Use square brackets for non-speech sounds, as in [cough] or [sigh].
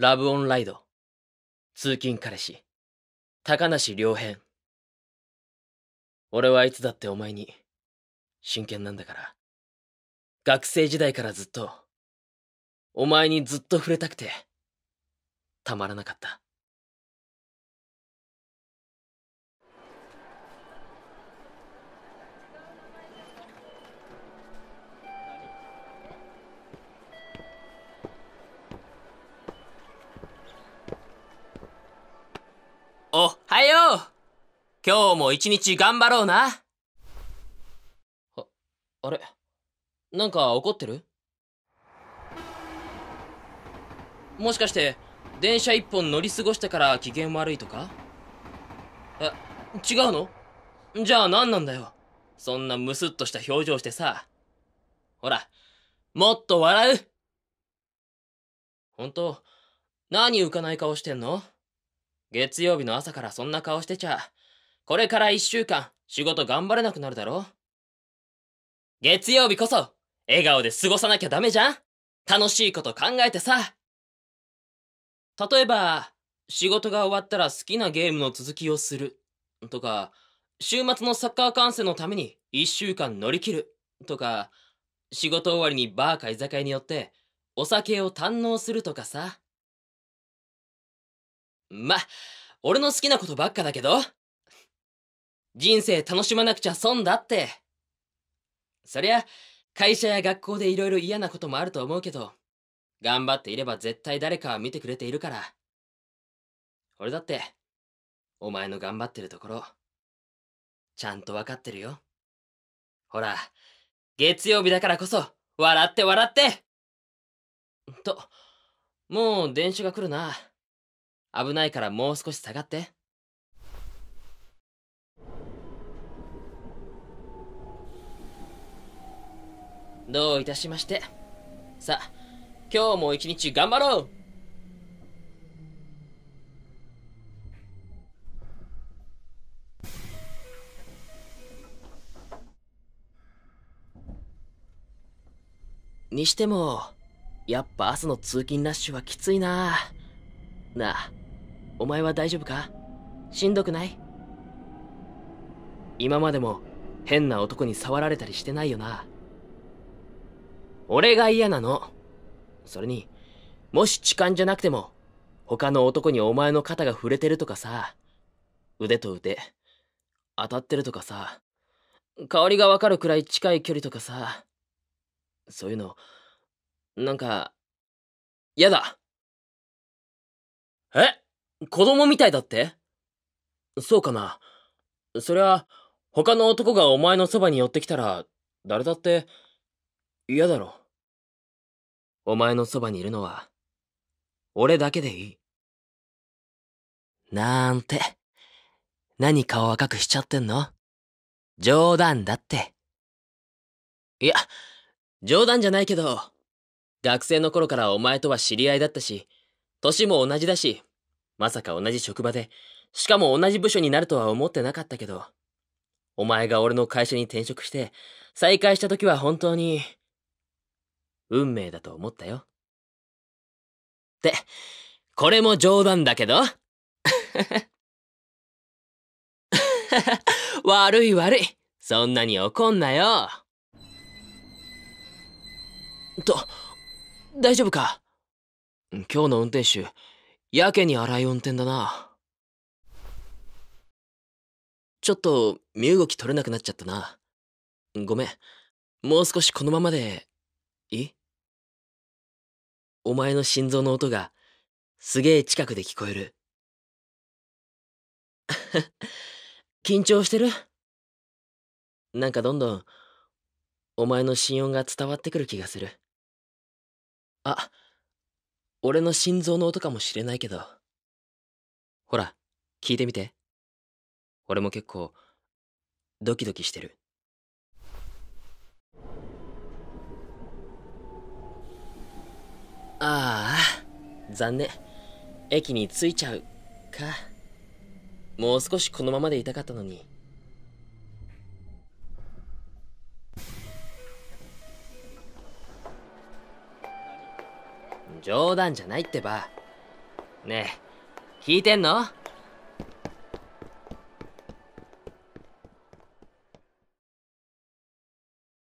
ラブオンライド。通勤彼氏。高梨良編。俺はいつだってお前に、真剣なんだから。学生時代からずっと、お前にずっと触れたくて、たまらなかった。今日も一日頑張ろうな。あ、あれなんか怒ってるもしかして、電車一本乗り過ごしてから機嫌悪いとかえ、違うのじゃあ何なんだよ。そんなムスッとした表情してさ。ほら、もっと笑う本当何浮かない顔してんの月曜日の朝からそんな顔してちゃ、これから一週間、仕事頑張れなくなるだろ月曜日こそ、笑顔で過ごさなきゃダメじゃん楽しいこと考えてさ。例えば、仕事が終わったら好きなゲームの続きをする。とか、週末のサッカー観戦のために一週間乗り切る。とか、仕事終わりにバーか居酒屋によって、お酒を堪能するとかさ。ま、俺の好きなことばっかだけど。人生楽しまなくちゃ損だって。そりゃ、会社や学校で色々嫌なこともあると思うけど、頑張っていれば絶対誰かは見てくれているから。俺だって、お前の頑張ってるところ、ちゃんとわかってるよ。ほら、月曜日だからこそ、笑って笑ってと、もう電車が来るな。危ないからもう少し下がって。どういたしまして。さあ、今日も一日頑張ろうにしても、やっぱ朝の通勤ラッシュはきついな。なあ、お前は大丈夫かしんどくない今までも変な男に触られたりしてないよな。俺が嫌なの。それに、もし痴漢じゃなくても、他の男にお前の肩が触れてるとかさ、腕と腕、当たってるとかさ、香りがわかるくらい近い距離とかさ、そういうの、なんか、嫌だ。え子供みたいだってそうかな。そりゃ、他の男がお前のそばに寄ってきたら、誰だって、嫌だろ。お前のそばにいるのは、俺だけでいい。なんて、何顔赤くしちゃってんの冗談だって。いや、冗談じゃないけど、学生の頃からお前とは知り合いだったし、年も同じだし、まさか同じ職場で、しかも同じ部署になるとは思ってなかったけど、お前が俺の会社に転職して、再会した時は本当に、運命だと思ったよ。って、これも冗談だけど [laughs] 悪い悪い。そんなに怒んなよ。と、大丈夫か今日の運転手、やけに荒い運転だな。ちょっと身動き取れなくなっちゃったな。ごめん。もう少しこのままで、いいお前の心臓の音が、すげえ近くで聞こえる。[laughs] 緊張してるなんかどんどん、お前の心音が伝わってくる気がする。あ、俺の心臓の音かもしれないけど。ほら、聞いてみて。俺も結構、ドキドキしてる。ああ、残念。駅に着いちゃう、か。もう少しこのままでいたかったのに。冗談じゃないってば。ねえ、聞いてんの